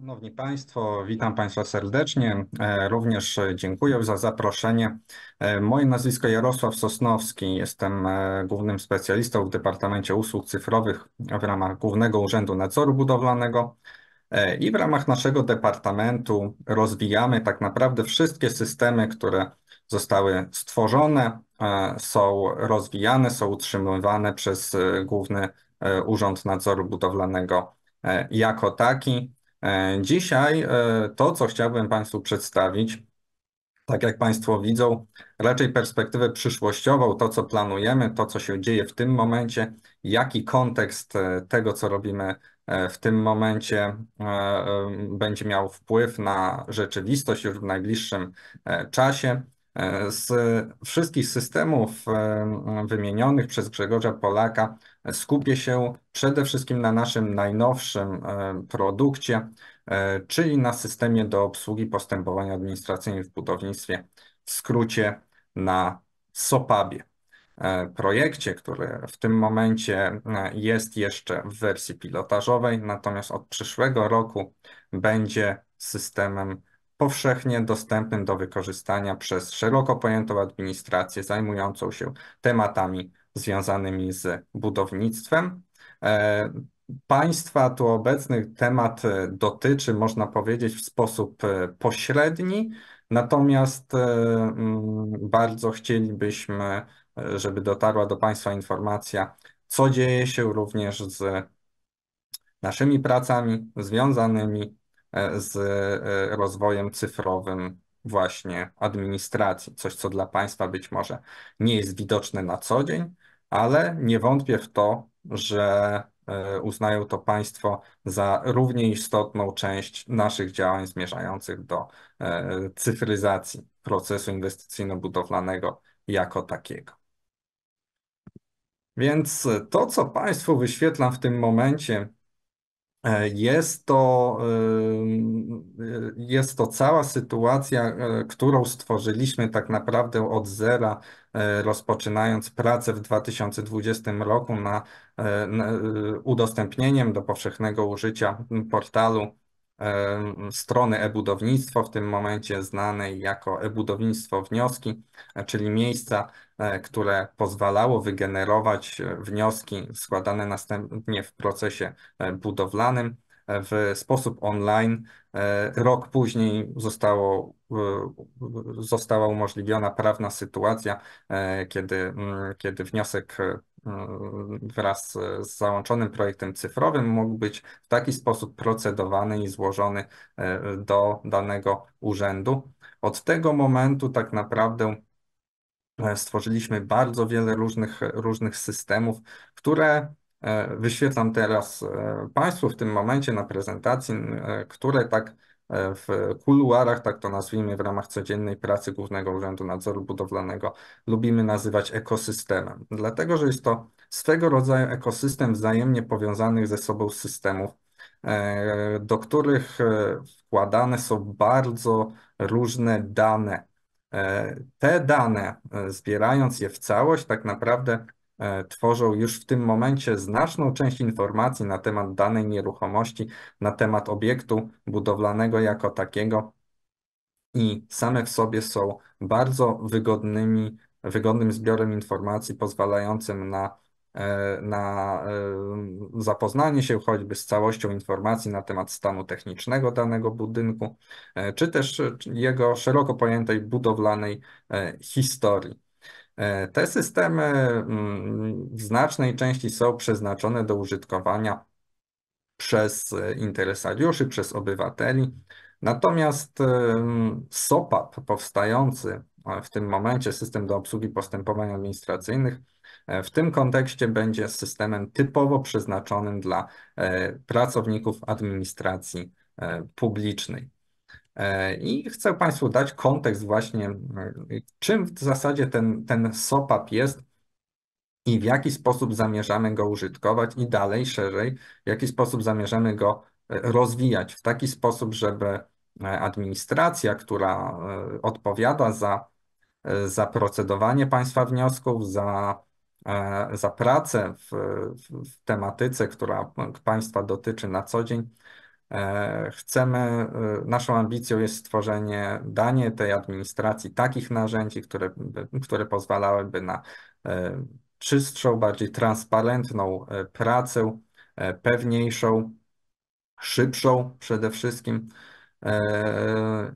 Szanowni Państwo, witam Państwa serdecznie. E, również e, dziękuję za zaproszenie. E, moje nazwisko Jarosław Sosnowski. Jestem głównym specjalistą w Departamencie Usług Cyfrowych w ramach Głównego Urzędu Nadzoru Budowlanego. I w ramach naszego departamentu rozwijamy tak naprawdę wszystkie systemy, które zostały stworzone, są rozwijane, są utrzymywane przez Główny Urząd Nadzoru Budowlanego jako taki. E, dzisiaj e, to, co chciałbym Państwu przedstawić, tak jak Państwo widzą, raczej perspektywę przyszłościową, to co planujemy, to co się dzieje w tym momencie, jaki kontekst e, tego, co robimy w tym momencie, będzie miał wpływ na rzeczywistość już w najbliższym czasie. Z wszystkich systemów wymienionych przez Grzegorza Polaka Skupię się przede wszystkim na naszym najnowszym e, produkcie, e, czyli na systemie do obsługi postępowań administracyjnych w budownictwie, w skrócie na SOPABie. E, projekcie, który w tym momencie jest jeszcze w wersji pilotażowej, natomiast od przyszłego roku będzie systemem powszechnie dostępnym do wykorzystania przez szeroko pojętą administrację zajmującą się tematami związanymi z budownictwem. E, państwa tu obecnych temat e, dotyczy, można powiedzieć, w sposób e, pośredni, natomiast mm, bardzo chcielibyśmy, żeby dotarła do Państwa informacja, co dzieje się również z naszymi pracami związanymi z rozwojem cyfrowym właśnie administracji, coś co dla Państwa być może nie jest widoczne na co dzień, ale nie wątpię w to, że e, uznają to państwo za równie istotną część naszych działań zmierzających do e, cyfryzacji procesu inwestycyjno-budowlanego jako takiego. Więc to, co Państwu wyświetlam w tym momencie, E, jest to, e, e, jest to cała sytuacja, którą stworzyliśmy tak naprawdę od zera, rozpoczynając pracę w 2020 roku na, na udostępnieniem do powszechnego użycia portalu strony e-budownictwo, w tym momencie znanej jako e-budownictwo wnioski, czyli miejsca, E, które pozwalało wygenerować e, wnioski składane następnie w procesie e, budowlanym w sposób online. Rok później zostało, została umożliwiona prawna sytuacja, kiedy, mm, kiedy wniosek mm, wraz z załączonym projektem cyfrowym mógł być w taki sposób procedowany i złożony do danego urzędu. Od tego momentu tak naprawdę E, stworzyliśmy bardzo wiele różnych, różnych systemów, które e, wyświetlam teraz e, Państwu w tym momencie na prezentacji, które tak w kuluarach, tak to nazwijmy, w ramach codziennej pracy Głównego Urzędu Nadzoru Budowlanego lubimy nazywać ekosystemem, dlatego że jest to swego rodzaju ekosystem wzajemnie powiązanych ze sobą systemów, do których wkładane są bardzo różne dane E, te dane, e, zbierając je w całość, tak naprawdę e, tworzą już w tym momencie znaczną część informacji na temat danej nieruchomości, na temat obiektu budowlanego jako takiego i same w sobie są bardzo wygodnymi, wygodnym zbiorem informacji pozwalającym na E, na e, zapoznanie się choćby z całością informacji na temat stanu technicznego danego budynku, e, czy też jego szeroko pojętej budowlanej historii. Te systemy mm, w znacznej części są przeznaczone do użytkowania przez interesariuszy, przez obywateli. Natomiast SOPAP powstający w tym momencie, system do obsługi postępowań administracyjnych, E, w tym kontekście będzie systemem typowo przeznaczonym dla e, pracowników administracji e, publicznej. I chcę Państwu dać kontekst właśnie, czym w zasadzie ten, ten SOPAP jest i w jaki sposób zamierzamy go użytkować i dalej, szerzej, w jaki sposób zamierzamy go rozwijać w taki sposób, żeby administracja, która odpowiada za, za procedowanie Państwa wniosków, za E, za pracę w, w tematyce, która państwa dotyczy na co dzień, e, Chcemy, e, naszą ambicją jest stworzenie, danie tej administracji takich narzędzi, które, które pozwalałyby na czystszą, bardziej transparentną pracę, pewniejszą, szybszą przede wszystkim. E,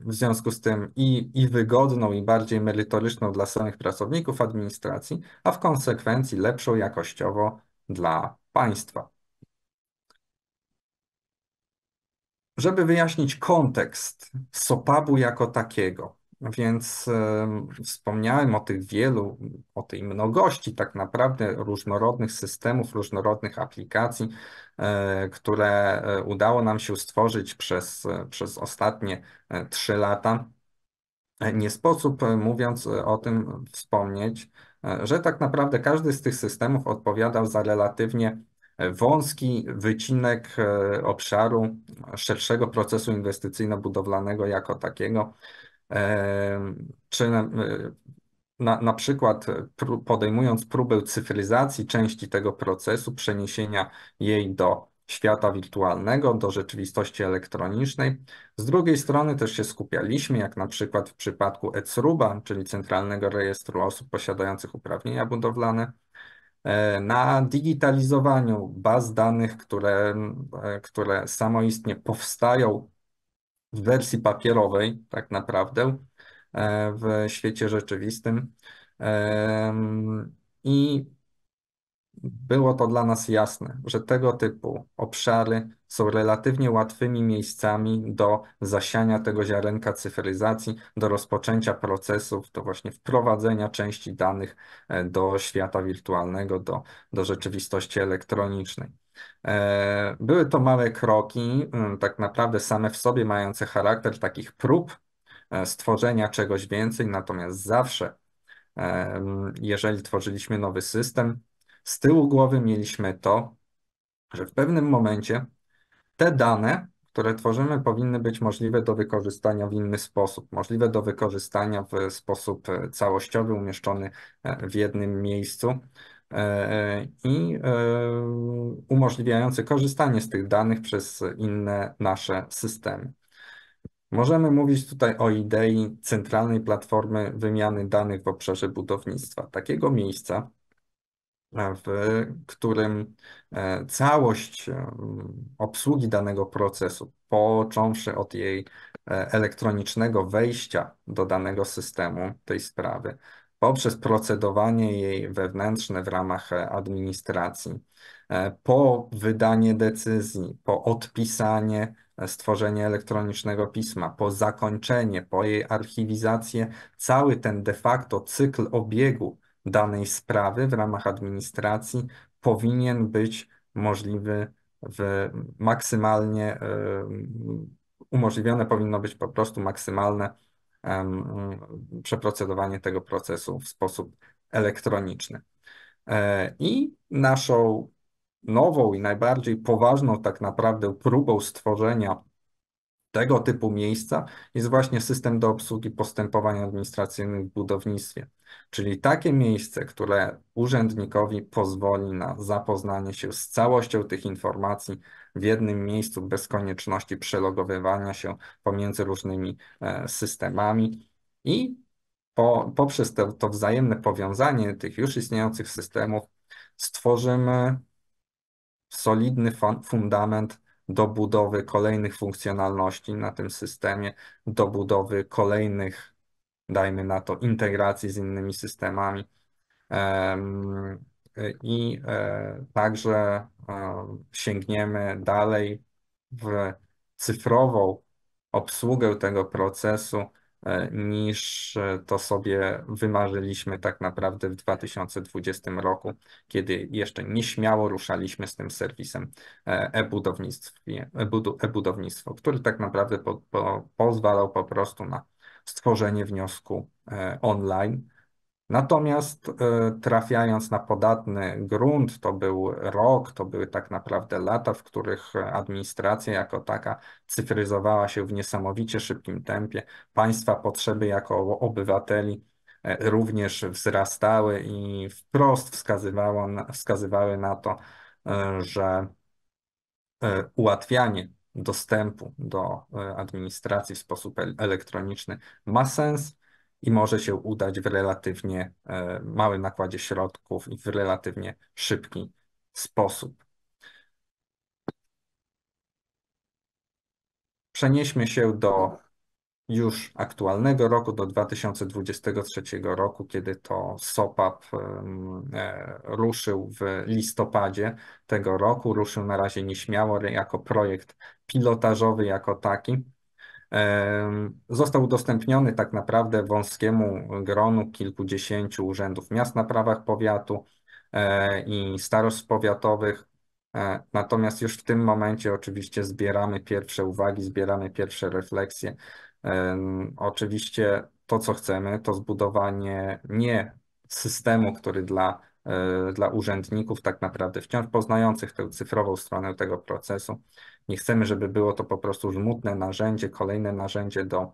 w związku z tym i, i wygodną, i bardziej merytoryczną dla samych pracowników administracji, a w konsekwencji lepszą jakościowo dla państwa. Żeby wyjaśnić kontekst SOPAB-u jako takiego, więc y, wspomniałem o tych wielu, o tej mnogości tak naprawdę różnorodnych systemów, różnorodnych aplikacji, y, które e, udało nam się stworzyć przez, e, przez ostatnie trzy lata. Nie sposób, mówiąc o tym, wspomnieć, że tak naprawdę każdy z tych systemów odpowiadał za relatywnie wąski wycinek obszaru szerszego procesu inwestycyjno-budowlanego jako takiego. E, czy na, e, na, na przykład e, podejmując próbę cyfryzacji części tego procesu, przeniesienia jej do świata wirtualnego do rzeczywistości elektronicznej. Z drugiej strony też się skupialiśmy, jak na przykład w przypadku ECRUBA, czyli Centralnego Rejestru Osób Posiadających Uprawnienia Budowlane, na digitalizowaniu baz danych, które, które samoistnie powstają w wersji papierowej, tak naprawdę, e, w świecie rzeczywistym. E, I było to dla nas jasne, że tego typu obszary są relatywnie łatwymi miejscami do zasiania tego ziarenka cyfryzacji, do rozpoczęcia procesów, do właśnie wprowadzenia części danych e, do świata wirtualnego, do, do rzeczywistości elektronicznej. E, były to małe kroki, mm, tak naprawdę same w sobie mające charakter takich prób e, stworzenia czegoś więcej, natomiast zawsze, jeżeli tworzyliśmy nowy system, z tyłu głowy mieliśmy to, że w pewnym momencie te dane, które tworzymy, powinny być możliwe do wykorzystania w inny sposób, możliwe do wykorzystania w sposób e, całościowy, umieszczony e, w jednym miejscu e, i umożliwiający korzystanie z tych danych przez inne nasze systemy. Możemy mówić tutaj o idei centralnej platformy wymiany danych w obszarze budownictwa, takiego miejsca, w którym e, całość e, obsługi danego procesu, począwszy od jej e, elektronicznego wejścia do danego systemu tej sprawy, poprzez procedowanie jej wewnętrzne w ramach administracji, po wydanie decyzji, po odpisanie, stworzenie elektronicznego pisma, po zakończenie, po jej archiwizację, cały ten de facto cykl obiegu danej sprawy w ramach administracji powinien być możliwy w maksymalnie, umożliwione powinno być po prostu maksymalne przeprocedowanie tego procesu w sposób elektroniczny. E, I naszą nową i najbardziej poważną tak naprawdę próbą stworzenia tego typu miejsca jest właśnie system do obsługi postępowań administracyjnych w budownictwie, czyli takie miejsce, które urzędnikowi pozwoli na zapoznanie się z całością tych informacji w jednym miejscu bez konieczności przelogowywania się pomiędzy różnymi e, systemami i po, poprzez to, to wzajemne powiązanie tych już istniejących systemów stworzymy solidny fundament do budowy kolejnych funkcjonalności na tym systemie, do budowy kolejnych, dajmy na to, integracji z innymi systemami. I e, także e, sięgniemy dalej w cyfrową obsługę tego procesu E, niż e, to sobie wymarzyliśmy tak naprawdę w 2020 roku, kiedy jeszcze nieśmiało ruszaliśmy z tym serwisem e, e-budownictwo, e który tak naprawdę po, po, pozwalał po prostu na stworzenie wniosku online Natomiast e, trafiając na podatny grunt, to był rok, to były tak naprawdę lata, w których e, administracja jako taka cyfryzowała się w niesamowicie szybkim tempie. Państwa potrzeby jako obywateli e, również wzrastały i wprost wskazywało, wskazywały na to, że ułatwianie dostępu do administracji w sposób elektroniczny ma sens i może się udać w relatywnie e, małym nakładzie środków i w relatywnie szybki sposób. Przenieśmy się do już aktualnego roku, do 2023 roku, kiedy to SOPAP e, ruszył w listopadzie tego roku. Ruszył na razie nieśmiało jako projekt pilotażowy, jako taki Został udostępniony tak naprawdę wąskiemu gronu kilkudziesięciu urzędów miast na prawach powiatu e, i starostw powiatowych. E, natomiast już w tym momencie oczywiście zbieramy pierwsze uwagi, zbieramy pierwsze refleksje. Oczywiście to, co chcemy, to zbudowanie nie systemu, który dla E, dla urzędników, tak naprawdę wciąż poznających tę cyfrową stronę tego procesu. Nie chcemy, żeby było to po prostu żmudne narzędzie, kolejne narzędzie do,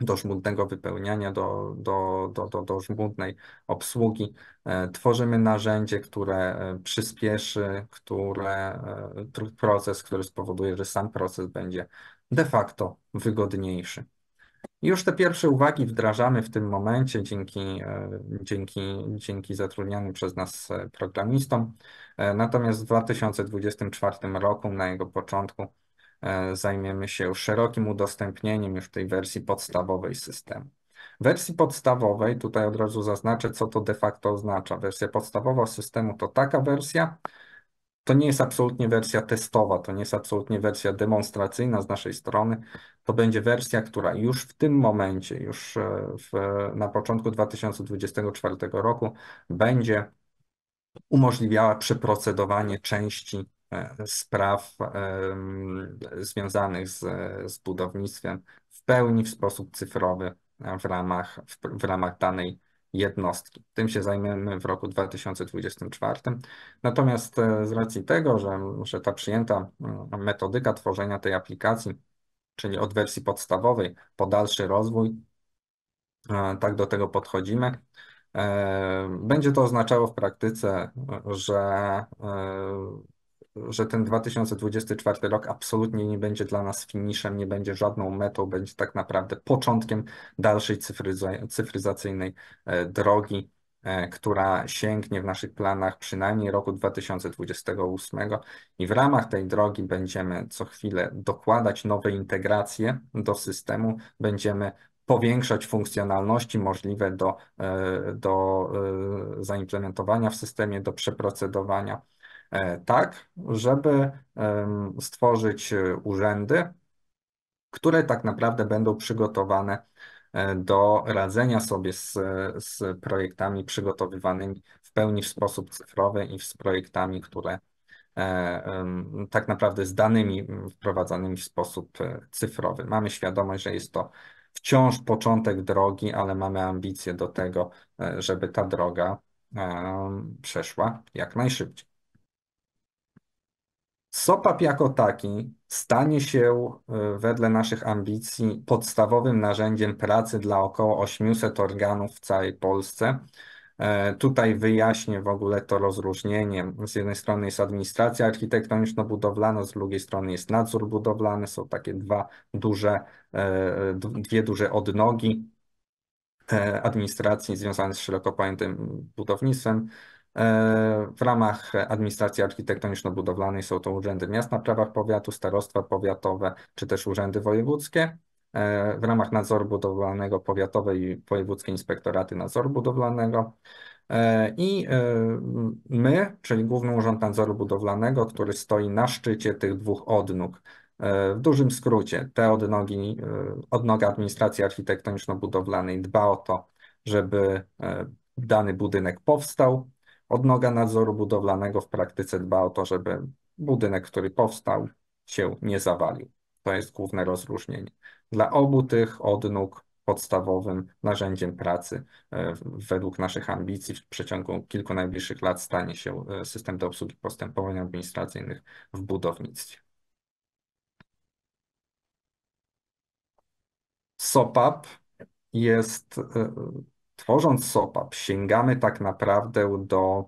do żmudnego wypełniania, do, do, do, do, do żmudnej obsługi. E, tworzymy narzędzie, które e, przyspieszy, które proces, który spowoduje, że sam proces będzie de facto wygodniejszy. Już te pierwsze uwagi wdrażamy w tym momencie dzięki, e, dzięki, dzięki zatrudnianym przez nas e, programistom. E, natomiast w 2024 roku, na jego początku, zajmiemy się szerokim udostępnieniem już tej wersji podstawowej systemu. Wersji podstawowej, tutaj od razu zaznaczę, co to de facto oznacza. Wersja podstawowa systemu to taka wersja, to nie jest absolutnie wersja testowa, to nie jest absolutnie wersja demonstracyjna z naszej strony. To będzie wersja, która już w tym momencie, już e, w, na początku 2024 roku będzie umożliwiała przeprocedowanie części e, spraw związanych z, z budownictwem w pełni w sposób cyfrowy w ramach, w, w ramach danej jednostki. Tym się zajmiemy w roku 2024. Natomiast e, z racji tego, że, że ta przyjęta mm, metodyka tworzenia tej aplikacji, czyli od wersji podstawowej po dalszy rozwój, e, tak do tego podchodzimy. E, będzie to oznaczało w praktyce, że że ten 2024 rok absolutnie nie będzie dla nas finiszem, nie będzie żadną metą, będzie tak naprawdę początkiem dalszej cyfryza cyfryzacyjnej e, drogi, e, która sięgnie w naszych planach przynajmniej roku 2028 i w ramach tej drogi będziemy co chwilę dokładać nowe integracje do systemu, będziemy powiększać funkcjonalności możliwe do, e, do zaimplementowania w systemie, do przeprocedowania. E, tak, żeby stworzyć e, urzędy, które tak naprawdę będą przygotowane e, do radzenia sobie z, z projektami przygotowywanymi w pełni w sposób cyfrowy i z projektami, które tak naprawdę z danymi wprowadzanymi w sposób cyfrowy. Mamy świadomość, że jest to wciąż początek drogi, ale mamy ambicje do tego, żeby ta droga przeszła jak najszybciej. SOPAP jako taki stanie się e, wedle naszych ambicji podstawowym narzędziem pracy dla około 800 organów w całej Polsce. E, tutaj wyjaśnię w ogóle to rozróżnienie. Z jednej strony jest administracja architektoniczno-budowlana, z drugiej strony jest nadzór budowlany. Są takie dwa duże, e, dwie duże odnogi administracji związane z szeroko pojętym budownictwem E, w ramach administracji architektoniczno-budowlanej są to urzędy miasta, na prawach powiatu, starostwa powiatowe czy też urzędy wojewódzkie. E, w ramach nadzoru budowlanego powiatowe i wojewódzkie inspektoraty nadzoru budowlanego. E, I my, czyli Główny Urząd Nadzoru Budowlanego, który stoi na szczycie tych dwóch odnóg. W dużym skrócie, te odnogi, odnoga administracji architektoniczno-budowlanej dba o to, żeby dany budynek powstał, Odnoga nadzoru budowlanego w praktyce dba o to, żeby budynek, który powstał, się nie zawalił. To jest główne rozróżnienie. Dla obu tych odnóg podstawowym narzędziem pracy e, według naszych ambicji w przeciągu kilku najbliższych lat stanie się e, system do obsługi postępowań administracyjnych w budownictwie. SOPAP jest e, tworząc SOPAP, sięgamy tak naprawdę do,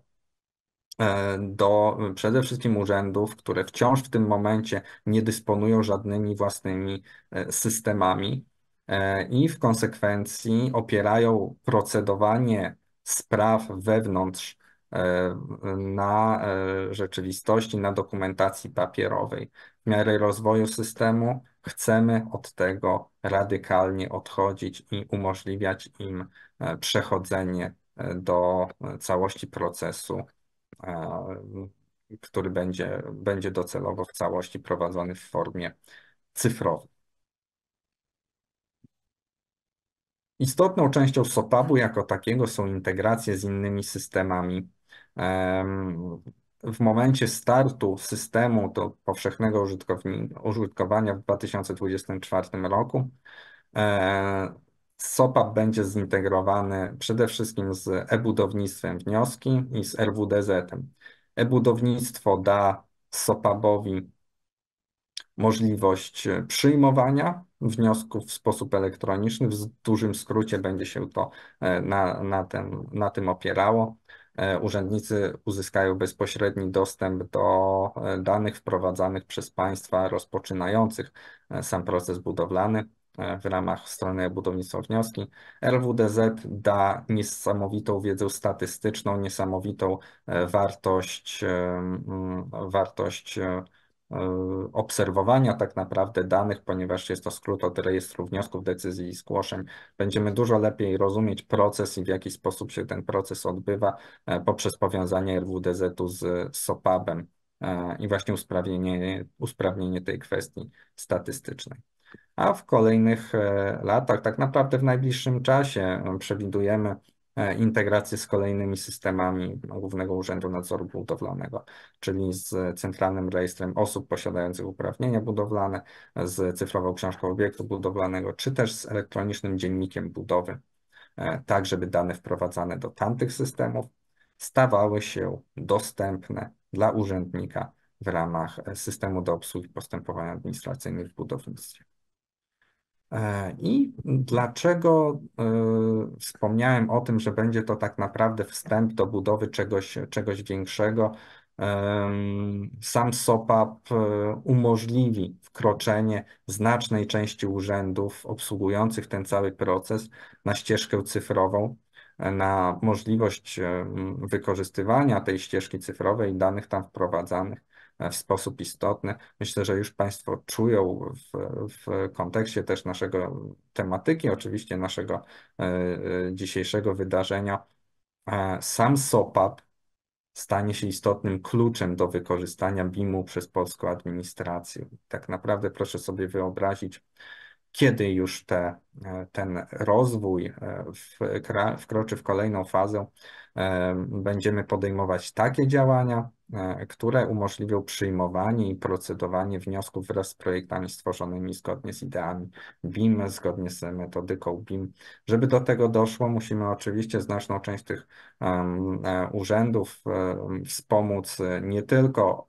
e, do przede wszystkim urzędów, które wciąż w tym momencie nie dysponują żadnymi własnymi e, systemami e, i w konsekwencji opierają procedowanie spraw wewnątrz na rzeczywistości, na dokumentacji papierowej. W miarę rozwoju systemu chcemy od tego radykalnie odchodzić i umożliwiać im e, przechodzenie e, do e, całości procesu, który będzie, będzie docelowo w całości prowadzony w formie cyfrowej. Istotną częścią SOPAB-u jako takiego są integracje z innymi systemami w momencie startu systemu do powszechnego użytkowania w 2024 roku e, Sopab będzie zintegrowany przede wszystkim z e-budownictwem wnioski i z RWDZ. -em. E-budownictwo da Sopabowi możliwość e, przyjmowania wniosków w sposób elektroniczny. W dużym skrócie będzie się to e, na, na, ten, na tym opierało. E, urzędnicy uzyskają bezpośredni dostęp do e, danych wprowadzanych przez państwa rozpoczynających e, sam proces budowlany w ramach strony budownictwa wnioski. RWDZ da niesamowitą wiedzę statystyczną, niesamowitą wartość, wartość E, obserwowania tak naprawdę danych, ponieważ jest to skrót od rejestru wniosków, decyzji i zgłoszeń. Będziemy dużo lepiej rozumieć proces i w jaki sposób się ten proces odbywa e, poprzez powiązanie RWDZ-u z SOPAB-em e, i właśnie usprawnienie, usprawnienie tej kwestii statystycznej. A w kolejnych latach, tak naprawdę w najbliższym czasie przewidujemy E, integrację z kolejnymi systemami Głównego Urzędu Nadzoru Budowlanego, czyli z Centralnym Rejestrem Osób Posiadających Uprawnienia Budowlane, z cyfrową książką obiektu budowlanego, czy też z elektronicznym dziennikiem budowy, e, tak żeby dane wprowadzane do tamtych systemów stawały się dostępne dla urzędnika w ramach systemu do obsługi postępowań administracyjnych w budownictwie. E, I dlaczego e, wspomniałem o tym, że będzie to tak naprawdę wstęp do budowy czegoś, czegoś większego? Sam SOPAP e, umożliwi wkroczenie znacznej części urzędów obsługujących ten cały proces na ścieżkę cyfrową na możliwość e, wykorzystywania tej ścieżki cyfrowej i danych tam wprowadzanych e, w sposób istotny. Myślę, że już Państwo czują w, w kontekście też naszego tematyki, oczywiście naszego e, dzisiejszego wydarzenia, sam SOPAP stanie się istotnym kluczem do wykorzystania BIM-u przez polską administrację. Tak naprawdę proszę sobie wyobrazić, kiedy już te, e, ten rozwój e, wkroczy w kolejną fazę E, będziemy podejmować takie działania, e, które umożliwią przyjmowanie i procedowanie wniosków wraz z projektami stworzonymi zgodnie z ideami BIM, zgodnie z metodyką BIM. Żeby do tego doszło, musimy oczywiście znaczną część tych e, urzędów wspomóc nie tylko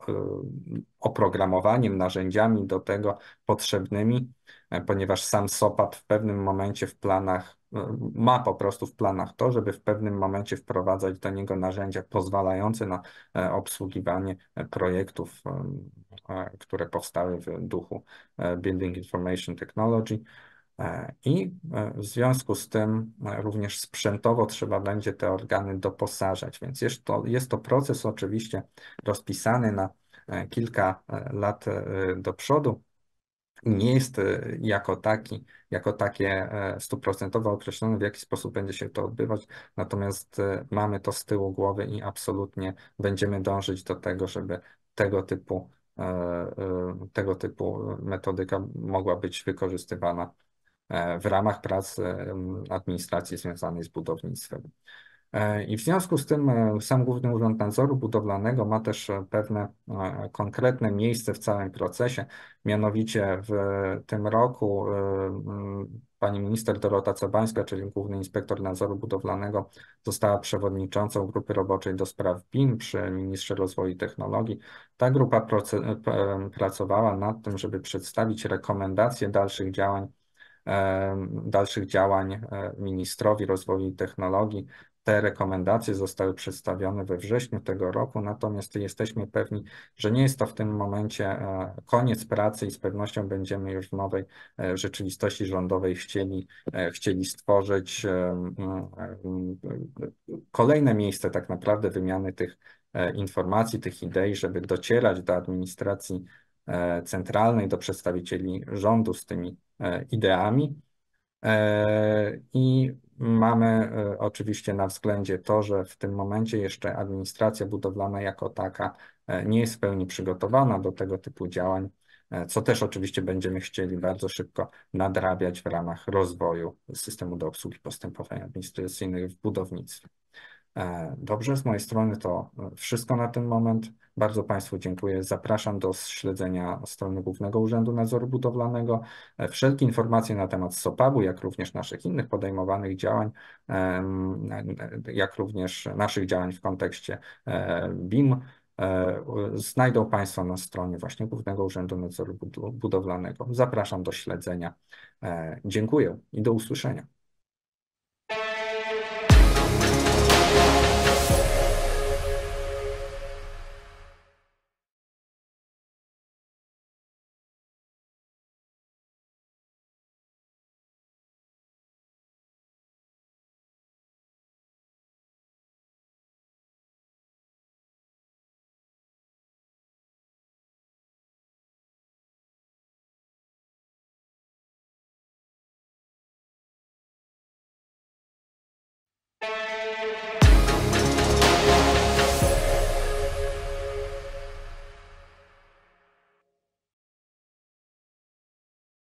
oprogramowaniem, narzędziami do tego potrzebnymi, ponieważ sam SOPAT w pewnym momencie w planach ma po prostu w planach to, żeby w pewnym momencie wprowadzać do niego narzędzia pozwalające na e, obsługiwanie e, projektów, e, które powstały w duchu Building Information Technology. I w związku z tym również sprzętowo trzeba będzie te organy doposażać, więc jest to, jest to proces oczywiście rozpisany na kilka lat do przodu, nie jest e, jako taki, jako takie e, stuprocentowo określone, w jaki sposób będzie się to odbywać, natomiast e, mamy to z tyłu głowy i absolutnie będziemy dążyć do tego, żeby tego typu, tego typu metodyka mogła być wykorzystywana w ramach prac administracji związanej z budownictwem. E, I w związku z tym e, sam Główny Urząd Nadzoru Budowlanego ma też e, pewne konkretne miejsce w całym procesie. Mianowicie w tym roku pani minister Dorota Cabańska, czyli Główny Inspektor Nadzoru Budowlanego, została przewodniczącą grupy roboczej do spraw BIM przy Ministrze Rozwoju i Technologii. Ta grupa pracowała nad tym, żeby przedstawić rekomendacje dalszych działań dalszych działań ministrowi rozwoju i technologii te rekomendacje zostały przedstawione we wrześniu tego roku, natomiast jesteśmy pewni, że nie jest to w tym momencie e, koniec pracy i z pewnością będziemy już w nowej e, rzeczywistości rządowej chcieli, e, chcieli stworzyć kolejne miejsce tak naprawdę wymiany tych informacji, tych idei, żeby docierać do administracji centralnej, do przedstawicieli rządu z tymi ideami. I Mamy e, oczywiście na względzie to, że w tym momencie jeszcze administracja budowlana jako taka e, nie jest w pełni przygotowana do tego typu działań, e, co też oczywiście będziemy chcieli bardzo szybko nadrabiać w ramach rozwoju systemu do obsługi postępowań administracyjnych w budownictwie. E, dobrze, z mojej strony to e, wszystko na ten moment. Bardzo Państwu dziękuję. Zapraszam do śledzenia strony Głównego Urzędu Nadzoru Budowlanego. E, wszelkie informacje na temat SOPAB-u, jak również naszych innych podejmowanych działań, jak również naszych działań w kontekście BIM, znajdą Państwo na stronie właśnie Głównego Urzędu Nadzoru Budowlanego. Zapraszam do śledzenia. Dziękuję i do usłyszenia.